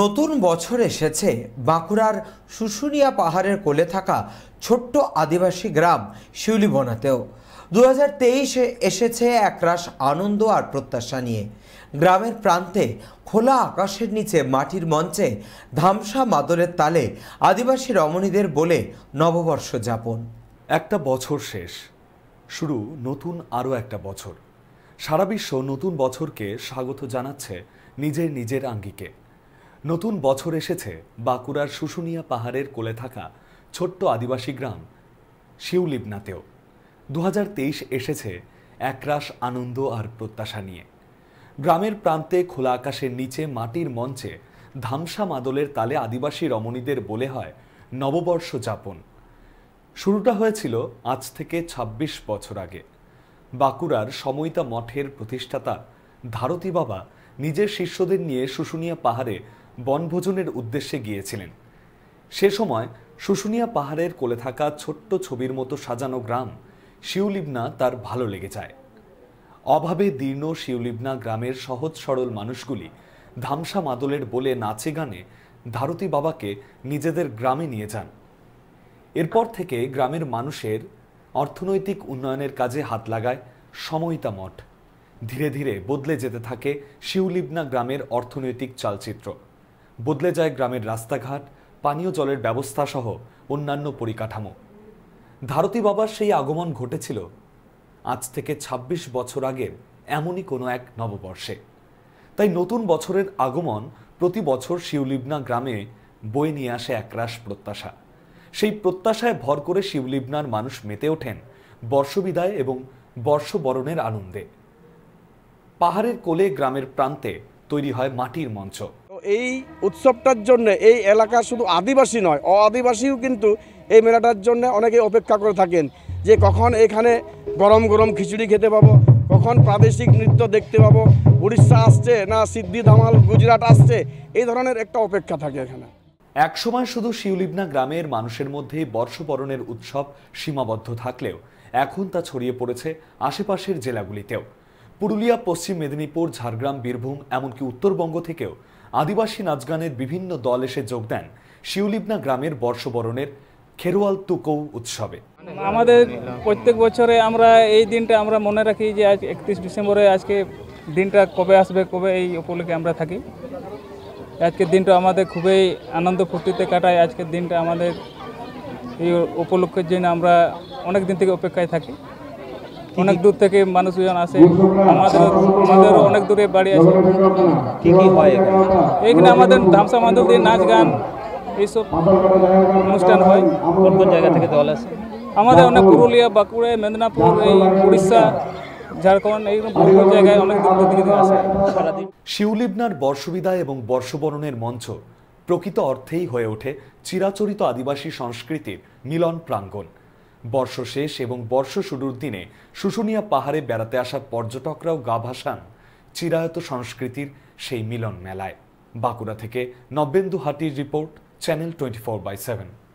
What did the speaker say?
নতুন বছর এসেছে বাঁকুড়ার শুশুনিয়া পাহাড়ের কোলে থাকা ছোট্ট আদিবাসী গ্রাম শিউলিবনাতেও দু হাজার এসেছে একরাশ আনন্দ আর প্রত্যাশা নিয়ে গ্রামের প্রান্তে খোলা আকাশের নিচে মাটির মঞ্চে ধামসা মাদলের তালে আদিবাসী রমণীদের বলে নববর্ষ যাপন একটা বছর শেষ শুরু নতুন আরও একটা বছর সারা বিশ্ব নতুন বছরকে স্বাগত জানাচ্ছে নিজের নিজের আঙ্গিকে নতুন বছর এসেছে বাঁকুড়ার শুশুনিয়া পাহাড়ের কোলে থাকা ছোট্ট আদিবাসী গ্রাম শিউলিবনাতেও দু এসেছে একরাশ আনন্দ আর প্রত্যাশা নিয়ে গ্রামের প্রান্তে খোলা আকাশের নিচে মাটির মঞ্চে ধামসা মাদলের তালে আদিবাসী রমণীদের বলে হয় নববর্ষ যাপন শুরুটা হয়েছিল আজ থেকে ২৬ বছর আগে বাঁকুড়ার সময়িতা মঠের প্রতিষ্ঠাতা ধারতী বাবা নিজের শিষ্যদের নিয়ে শুশুনিয়া পাহাড়ে বনভোজনের উদ্দেশ্যে গিয়েছিলেন সে সময় শুশুনিয়া পাহাড়ের কোলে থাকা ছোট্ট ছবির মতো সাজানো গ্রাম শিউলিবনা তার ভালো লেগে যায় অভাবে দীর্ণ শিউলিবনা গ্রামের সহজ সরল মানুষগুলি ধামসা মাদলের বলে নাচে গানে ধারতী বাবাকে নিজেদের গ্রামে নিয়ে যান এরপর থেকে গ্রামের মানুষের অর্থনৈতিক উন্নয়নের কাজে হাত লাগায় সময়িতা মঠ ধীরে ধীরে বদলে যেতে থাকে শিউলিবনা গ্রামের অর্থনৈতিক চালচিত্র বদলে যায় গ্রামের রাস্তাঘাট পানীয় জলের ব্যবস্থা সহ অন্যান্য পরিকাঠামো ধারতী বাবার সেই আগমন ঘটেছিল আজ থেকে ২৬ বছর আগের এমনই কোনো এক নববর্ষে তাই নতুন বছরের আগমন প্রতি বছর শিউলিবনা গ্রামে বয়ে নিয়ে আসে একরাশ প্রত্যাশা সেই প্রত্যাশায় ভর করে শিউলিবনার মানুষ মেতে ওঠেন বর্ষবিদায় এবং বর্ষবরণের আনন্দে পাহাড়ের কোলে গ্রামের প্রান্তে তৈরি হয় মাটির মঞ্চ এই উৎসবটার জন্য এই এলাকার শুধু আদিবাসী নয় অ আদিবাসীও কিন্তু এই মেলাটার জন্য অনেকে অপেক্ষা করে থাকেন যে কখন এখানে গরম গরম খিচুড়ি খেতে পাবো কখন প্রাদেশিক নৃত্য দেখতে পাবো উড়িষ্যা আসছে না সিদ্ধি ধামাল গুজরাট আসছে এই ধরনের একটা অপেক্ষা থাকে এখানে একসময় শুধু শিউলিবনা গ্রামের মানুষের মধ্যে বর্ষবরণের উৎসব সীমাবদ্ধ থাকলেও এখন তা ছড়িয়ে পড়েছে আশেপাশের জেলাগুলিতেও পুরুলিয়া পশ্চিম মেদিনীপুর ঝাড়গ্রাম বীরভূম এমনকি উত্তরবঙ্গ থেকেও আদিবাসী নাচগানের বিভিন্ন দল এসে যোগ দেন শিউলিবনা গ্রামের বর্ষবরণের খেরোয়াল তুকৌ উৎসবে আমাদের প্রত্যেক বছরে আমরা এই দিনটা আমরা মনে রাখি যে আজ একত্রিশ ডিসেম্বরে আজকে দিনটা কবে আসবে কবে এই উপলক্ষে আমরা থাকি আজকের দিনটা আমাদের খুবই আনন্দ ফুর্তিতে কাটায় আজকের দিনটা আমাদের এই উপলক্ষের জন্য আমরা অনেক দিন থেকে অপেক্ষায় থাকি অনেক দূর থেকে মানুষজন আসে আমাদের আমাদেরও অনেক দূরে বাড়ি আছে কী কী হয় এখানে আমাদের ধামসা মাধব দিয়ে নাচ গান এইসব অনুষ্ঠান হয় কোন কোন জায়গা থেকে দল আসে আমাদের অনেক পুরুলিয়া বাঁকুড়া মেদিনীপুর এই উড়িষ্যা জায়গায় অনেক দূর শিউলিবনার বর্ষবিদায় এবং বর্ষবরণের মঞ্চ প্রকৃত অর্থেই হয়ে ওঠে চিরাচরিত আদিবাসী সংস্কৃতির মিলন প্রাঙ্গণ বর্ষ শেষ এবং বর্ষ শুরুর দিনে শুশুনিয়া পাহাড়ে বেড়াতে আসা পর্যটকরাও গা ভাসান চিরায়ত সংস্কৃতির সেই মিলন মেলায় বাঁকুড়া থেকে নব্যেন্দু হাটির report channel twenty four by seven